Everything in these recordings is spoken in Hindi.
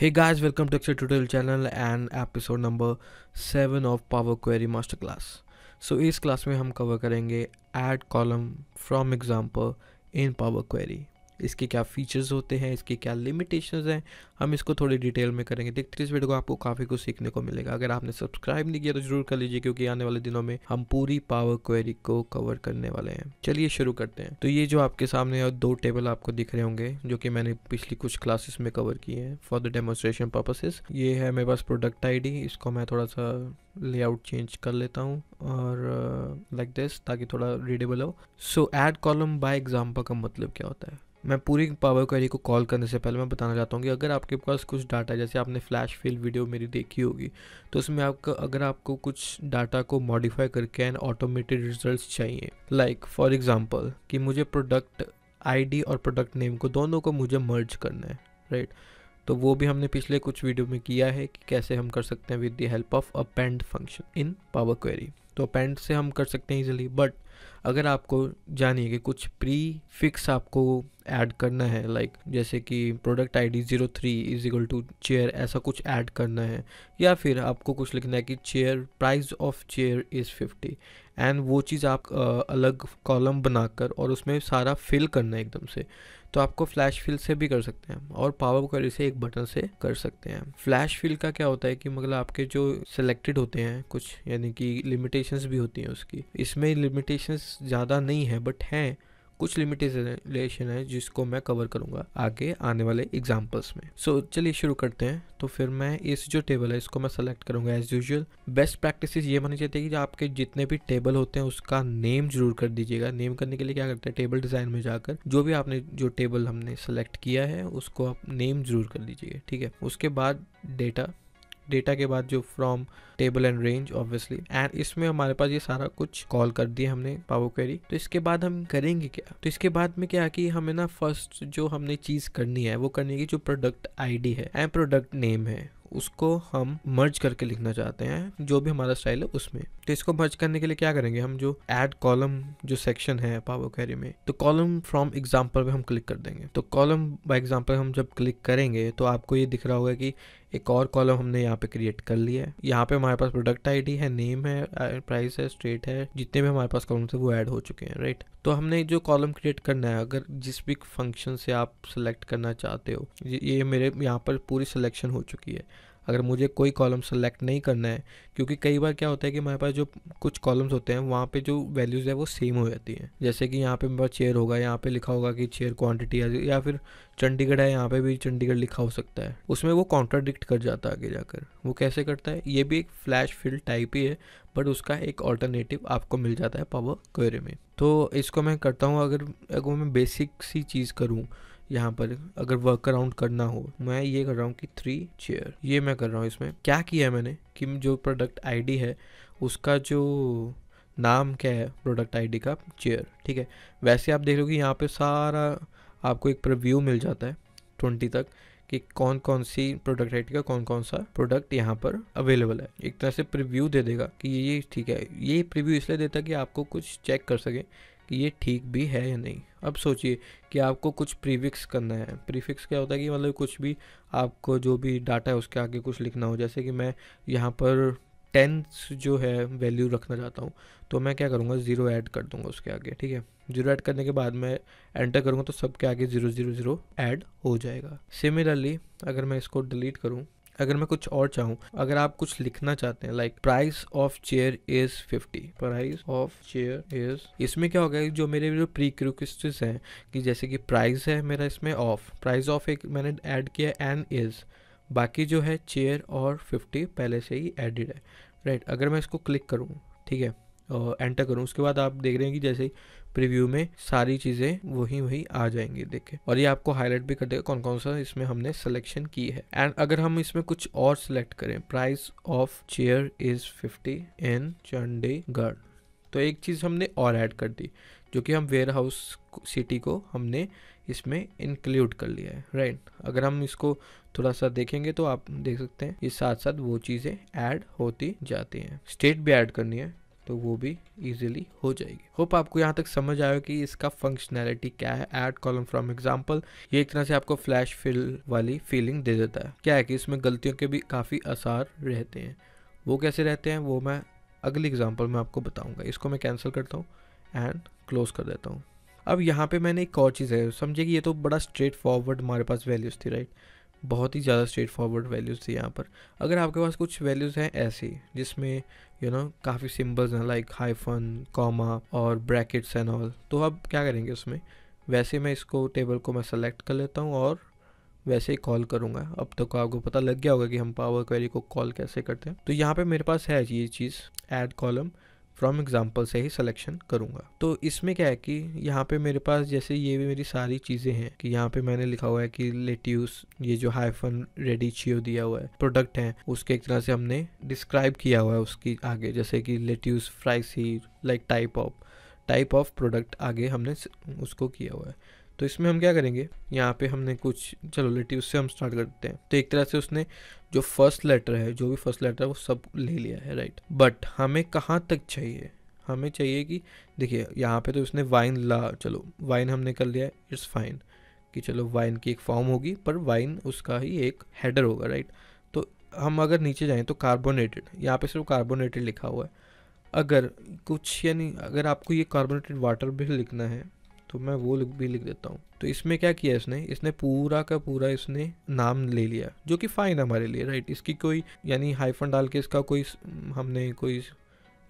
Hey guys, welcome to Excel tutorial channel and episode number 7 of Power Query Masterclass. So इस क्लास में हम कवर करेंगे add column from example in Power Query. इसके क्या फीचर्स होते हैं इसके क्या लिमिटेशंस हैं हम इसको थोड़ी डिटेल में करेंगे देखते इस वीडियो को आपको काफ़ी कुछ सीखने को मिलेगा अगर आपने सब्सक्राइब नहीं किया तो जरूर कर लीजिए क्योंकि आने वाले दिनों में हम पूरी पावर क्वेरी को कवर करने वाले हैं चलिए शुरू करते हैं तो ये जो आपके सामने दो टेबल आपको दिख रहे होंगे जो कि मैंने पिछली कुछ क्लासेस में कवर किए हैं फॉर द डेमोस्ट्रेशन पर्पसेस ये है मेरे पास प्रोडक्ट आई इसको मैं थोड़ा सा लेआउट चेंज कर लेता हूँ और लाइक uh, दिस like ताकि थोड़ा रीडेबल हो so add column by example का मतलब क्या होता है मैं पूरी पावर क्वेरी को कॉल करने से पहले मैं बताना चाहता हूँ कि अगर आपके पास कुछ डाटा जैसे आपने फ्लैश फिल वीडियो मेरी देखी होगी तो उसमें आपका अगर आपको कुछ डाटा को मॉडिफाई करके एंड ऑटोमेटेड रिजल्ट्स चाहिए लाइक फॉर एग्जांपल कि मुझे प्रोडक्ट आईडी और प्रोडक्ट नेम को दोनों को मुझे मर्ज करना है राइट तो वो भी हमने पिछले कुछ वीडियो में किया है कि कैसे हम कर सकते हैं with the help of append function in power query तो अपेंड से हम कर सकते हैं इजिली बट अगर आपको जानिए कि कुछ प्री फिक्स आपको ऐड करना है लाइक like, जैसे कि product I D zero three is equal to chair ऐसा कुछ ऐड करना है या फिर आपको कुछ लिखना है कि chair price of chair is fifty and वो चीज़ आप अलग कॉलम बनाकर और उसमें सारा फिल करना है एकदम से तो आपको फ्लैश फिल से भी कर सकते हैं और पावर कर से एक बटन से कर सकते हैं फ्लैश फिल का क्या होता है कि मतलब आपके जो सिलेक्टेड होते हैं कुछ यानी कि लिमिटेशंस भी होती हैं उसकी इसमें लिमिटेशंस ज़्यादा नहीं है बट हैं कुछ लिमिटेशन है जिसको मैं कवर करूंगा आगे आने वाले एग्जाम्पल्स में सो so, चलिए शुरू करते हैं तो फिर मैं इस जो टेबल है इसको मैं सेलेक्ट करूंगा एज यूजल बेस्ट प्रैक्टिस ये मानी चाहिए है कि आपके जितने भी टेबल होते हैं उसका नेम जरूर कर दीजिएगा नेम करने के लिए क्या करते हैं टेबल डिज़ाइन में जाकर जो भी आपने जो टेबल हमने सेलेक्ट किया है उसको आप नेम जरूर कर दीजिएगा ठीक है उसके बाद डेटा डेटा के बाद जो from table and range obviously and इसमें हमारे पास ये सारा कुछ कॉल कर दिया हमने पावो क्वेरी तो इसके बाद हम करेंगे क्या तो इसके बाद में क्या कि हमें ना फर्स्ट जो हमने चीज़ करनी है वो करनी है जो प्रोडक्ट आईडी है एंड प्रोडक्ट नेम है उसको हम मर्ज करके लिखना चाहते हैं जो भी हमारा स्टाइल है उसमें तो इसको मर्ज करने के लिए क्या करेंगे हम जो एड कॉलम जो सेक्शन है पावो कैरी में तो कॉलम फ्रॉम एग्जाम्पल पे हम क्लिक कर देंगे तो कॉलम बाय एग्जाम्पल हम जब क्लिक करेंगे तो आपको ये दिख रहा होगा कि एक और कॉलम हमने यहाँ पे क्रिएट कर लिया है यहाँ पे हमारे पास प्रोडक्ट आईडी है नेम है प्राइस uh, है स्टेट है जितने भी हमारे पास कॉलम थे वो ऐड हो चुके हैं राइट तो हमने जो कॉलम क्रिएट करना है अगर जिस भी फंक्शन से आप सेलेक्ट करना चाहते हो ये मेरे यहाँ पर पूरी सिलेक्शन हो चुकी है अगर मुझे कोई कॉलम सेलेक्ट नहीं करना है क्योंकि कई बार क्या होता है कि हमारे पास जो कुछ कॉलम्स होते हैं वहाँ पे जो वैल्यूज़ है वो सेम हो जाती हैं जैसे कि यहाँ पे मेरे पास चेयर होगा यहाँ पे लिखा होगा कि चेयर क्वांटिटी या फिर चंडीगढ़ है यहाँ पे भी चंडीगढ़ लिखा हो सकता है उसमें वो कॉन्ट्राडिक्ट कर जाता है आगे जाकर वो कैसे करता है ये भी एक फ्लैश फील्ड टाइप ही है बट उसका एक ऑल्टरनेटिव आपको मिल जाता है पावर क्वेरी में तो इसको मैं करता हूँ अगर अगर मैं बेसिक सी चीज़ करूँ यहाँ पर अगर वर्क अराउंड करना हो मैं ये कर रहा हूँ कि थ्री चेयर ये मैं कर रहा हूँ इसमें क्या किया है मैंने कि जो प्रोडक्ट आईडी है उसका जो नाम क्या है प्रोडक्ट आईडी का चेयर ठीक है वैसे आप देख लो कि यहाँ पे सारा आपको एक प्रिव्यू मिल जाता है ट्वेंटी तक कि कौन कौन सी प्रोडक्ट आईडी का कौन कौन सा प्रोडक्ट यहाँ पर अवेलेबल है एक तरह से प्रिव्यू दे देगा कि ये ठीक है ये प्रिव्यू इसलिए देता है कि आपको कुछ चेक कर सकें कि ये ठीक भी है या नहीं अब सोचिए कि आपको कुछ प्रीफिक्स करना है प्रीफिक्स क्या होता है कि मतलब कुछ भी आपको जो भी डाटा है उसके आगे कुछ लिखना हो जैसे कि मैं यहाँ पर टेंथ जो है वैल्यू रखना चाहता हूँ तो मैं क्या करूँगा ज़ीरो ऐड कर दूँगा उसके आगे ठीक है जीरो ऐड करने के बाद मैं एंटर करूँगा तो सबके आगे ज़ीरो ज़ीरो ज़ीरो ऐड हो जाएगा सिमिलरली अगर मैं इसको डिलीट करूँ अगर मैं कुछ और चाहूँ अगर आप कुछ लिखना चाहते हैं like price of chair is fifty price of chair is इसमें क्या होगा जो मेरे जो प्री क्रिक्विस्ट हैं कि जैसे कि प्राइस है मेरा इसमें ऑफ प्राइस ऑफ एक मैंने ऐड किया एन इज बाकी जो है चेयर और फिफ्टी पहले से ही एडिड है राइट right, अगर मैं इसको क्लिक करूँ ठीक है एंटर करूँ उसके बाद आप देख रहे हैं कि जैसे ही प्रीव्यू में सारी चीज़ें वही वही आ जाएंगी देखे और ये आपको हाईलाइट भी कर देगा कौन कौन सा इसमें हमने सिलेक्शन की है एंड अगर हम इसमें कुछ और सिलेक्ट करें price of chair is fifty in Chandigarh तो एक चीज़ हमने और ऐड कर दी जो कि हम वेयर हाउस सिटी को हमने इसमें इंक्लूड कर लिया है राइट right? अगर हम इसको थोड़ा सा देखेंगे तो आप देख सकते हैं ये साथ साथ वो चीज़ें ऐड होती जाती हैं स्टेट भी ऐड करनी है तो वो भी इजीली हो जाएगी होप आपको यहाँ तक समझ आया कि इसका फंक्शनैलिटी क्या है ऐड कॉलम फ्रॉम एग्जाम्पल ये एक तरह से आपको फ्लैश फिल वाली फीलिंग दे देता है क्या है कि इसमें गलतियों के भी काफ़ी आसार रहते हैं वो कैसे रहते हैं वो मैं अगली एग्जाम्पल में आपको बताऊँगा इसको मैं कैंसिल करता हूँ एंड क्लोज कर देता हूँ अब यहाँ पे मैंने एक और चीज़ है समझे कि ये तो बड़ा स्ट्रेट फॉरवर्ड हमारे पास वैल्यूज़ थी राइट right? बहुत ही ज़्यादा स्ट्रेट फॉरवर्ड वैल्यूज़ थी यहाँ पर अगर आपके पास कुछ वैल्यूज़ हैं ऐसे जिसमें यू नो काफ़ी सिम्बल्स हैं लाइक हाईफन कॉमा और ब्रैकेट्स एंड ऑल तो आप क्या करेंगे उसमें वैसे मैं इसको टेबल को मैं सेलेक्ट कर लेता हूँ और वैसे ही कॉल करूँगा अब तक तो आपको पता लग गया होगा कि हम पावर क्वेरी को कॉल कैसे करते हैं तो यहाँ पे मेरे पास है ये चीज़ एड कॉलम फ्रॉम एग्जाम्पल से ही सिलेक्शन करूंगा तो इसमें क्या है कि यहाँ पे मेरे पास जैसे ये भी मेरी सारी चीज़ें हैं कि यहाँ पे मैंने लिखा हुआ है कि लेट्यूस ये जो हाइफन रेडी छियो दिया हुआ है प्रोडक्ट है उसके एक तरह से हमने डिस्क्राइब किया हुआ है उसकी आगे जैसे कि लेट्यूस फ्राइस ही like type of type of product आगे हमने उसको किया हुआ है तो इसमें हम क्या करेंगे यहाँ पे हमने कुछ चलो लेटी उससे हम स्टार्ट करते हैं तो एक तरह से उसने जो फर्स्ट लेटर है जो भी फर्स्ट लेटर है वो सब ले लिया है राइट बट हमें कहाँ तक चाहिए हमें चाहिए कि देखिए यहाँ पे तो उसने वाइन ला चलो वाइन हमने कर लिया इट्स फाइन कि चलो वाइन की एक फॉर्म होगी पर वाइन उसका ही एक हेडर होगा राइट तो हम अगर नीचे जाएँ तो कार्बोनेटेड यहाँ पे सिर्फ कार्बोनेटेड लिखा हुआ है अगर कुछ यानी अगर आपको ये कार्बोनेटेड वाटर भी लिखना है तो मैं वो भी लिख देता हूँ तो इसमें क्या किया इसने इसने पूरा का पूरा इसने नाम ले लिया जो कि फ़ाइन हमारे लिए राइट इसकी कोई यानी हाइफन डाल के इसका कोई हमने कोई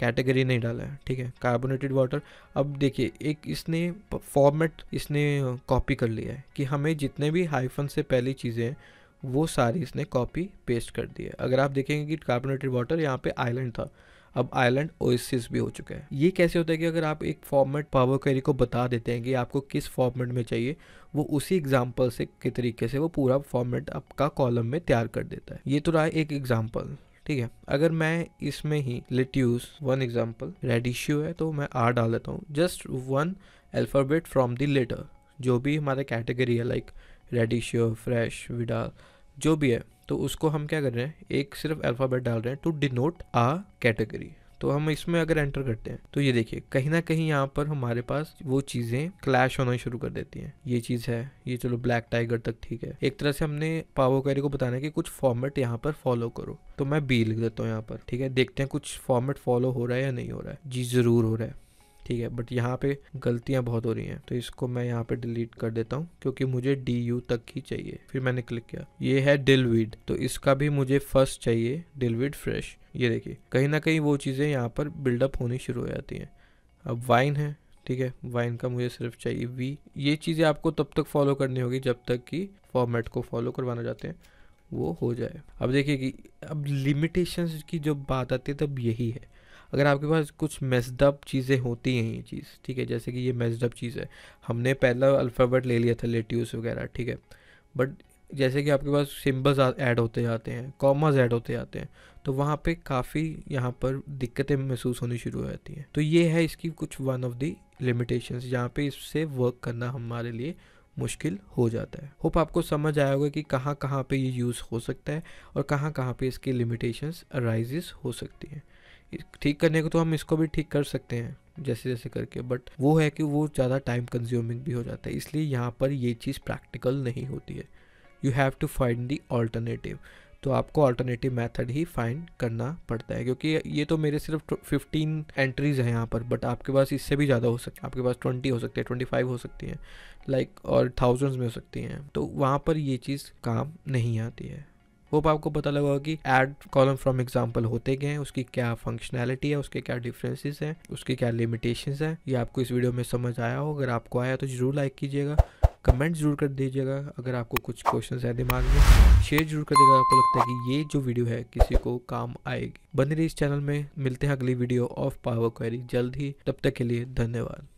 कैटेगरी नहीं डाला है ठीक है कार्बोनेटेड वाटर अब देखिए एक इसने फॉर्मेट इसने कॉपी कर लिया है कि हमें जितने भी हाइफन से पहली चीज़ें हैं वो सारी इसने कॉपी पेस्ट कर दी है अगर आप देखेंगे कि कार्बोनेटेड वाटर यहाँ पे आइलैंड था अब आइलैंड ओएसिस भी हो चुका है ये कैसे होता है कि अगर आप एक फॉर्मेट पावर क्वेरी को बता देते हैं कि आपको किस फॉर्मेट में चाहिए वो उसी एग्जाम्पल से के तरीके से वो पूरा फॉर्मेट आपका कॉलम में तैयार कर देता है ये तो रहा एक एग्जाम्पल ठीक है अगर मैं इसमें ही लिट्यूज वन एग्जाम्पल रेडिश्यो है तो मैं आर डाल देता हूँ just one alphabet from the letter जो भी हमारा कैटेगरी है लाइक रेडिश्यो फ्रेश विडाल जो भी है तो उसको हम क्या कर रहे हैं एक सिर्फ अल्फ़ाबेट डाल रहे हैं टू डिनोट आ कैटेगरी तो हम इसमें अगर एंटर करते हैं तो ये देखिए कहीं ना कहीं यहाँ पर हमारे पास वो चीज़ें क्लैश होना शुरू कर देती हैं ये चीज़ है ये चलो ब्लैक टाइगर तक ठीक है एक तरह से हमने पावो कैरी को बताना है कि कुछ फॉर्मेट यहाँ पर फॉलो करो तो मैं बी लिख देता हूँ यहाँ पर ठीक है देखते हैं कुछ फॉर्मेट फॉलो हो रहा है या नहीं हो रहा है जी ज़रूर हो रहा है ठीक है बट यहाँ पे गलतियाँ बहुत हो रही हैं तो इसको मैं यहाँ पे डिलीट कर देता हूँ क्योंकि मुझे डी यू तक ही चाहिए फिर मैंने क्लिक किया ये है डिलविड तो इसका भी मुझे फर्स्ट चाहिए डिलविड फ्रेश ये देखिए कहीं ना कहीं वो चीज़ें यहाँ पर बिल्डअप होनी शुरू हो जाती हैं अब वाइन है ठीक है वाइन का मुझे सिर्फ चाहिए वी ये चीज़ें आपको तब तक फॉलो करनी होगी जब तक कि फॉर्मेट को फॉलो करवाना चाहते हैं वो हो जाए अब देखिए कि अब लिमिटेशंस की जो बात आती है तब यही है अगर आपके पास कुछ मेसडअप चीज़ें होती हैं ये चीज़ ठीक है जैसे कि ये मेसडअप चीज़ है हमने पहला अल्फ़ाबेट ले लिया था लेट्यूस वगैरह ठीक है बट जैसे कि आपके पास सिम्बल्स ऐड होते जाते हैं कॉमर्स ऐड होते जाते हैं तो वहाँ पे काफ़ी यहाँ पर दिक्कतें महसूस होनी शुरू हो जाती हैं तो ये है इसकी कुछ वन ऑफ दी लिमिटेशंस जहाँ पे इससे वर्क करना हमारे लिए मुश्किल हो जाता है होप आपको समझ आया होगा कि कहाँ कहाँ पे ये यूज़ हो सकता है और कहाँ कहाँ पे इसके लिमिटेशंस अराइजेस हो सकती हैं ठीक करने को तो हम इसको भी ठीक कर सकते हैं जैसे जैसे करके बट वो है कि वो ज़्यादा टाइम कंज्यूमिंग भी हो जाता है इसलिए यहाँ पर ये चीज़ प्रैक्टिकल नहीं होती है you have to find the alternative तो आपको ऑल्टरनेटिव मेथड ही फाइंड करना पड़ता है क्योंकि ये तो मेरे सिर्फ फिफ्टीन एंट्रीज हैं यहाँ पर बट आपके पास इससे भी ज़्यादा हो सकती है आपके पास ट्वेंटी हो सकती है ट्वेंटी फाइव हो सकती हैं लाइक like, और थाउजेंड्स में हो सकती हैं तो वहाँ पर ये चीज़ काम नहीं आती है होप आपको पता लगा होगा कि एड कॉलम फ्रॉम एग्जाम्पल होते गए हैं उसकी क्या फंक्शनैलिटी है उसके क्या डिफरेंसेस हैं उसके क्या लिमिटेशन हैं ये आपको इस वीडियो में समझ आया हो अगर आपको आया तो जरूर लाइक कीजिएगा कमेंट जरूर कर दीजिएगा अगर आपको कुछ क्वेश्चंस है दिमाग में शेयर जरूर कर दीजिएगा आपको लगता है कि ये जो वीडियो है किसी को काम आएगी बने रही इस चैनल में मिलते हैं अगली वीडियो ऑफ पावर क्वेरी जल्द ही तब तक के लिए धन्यवाद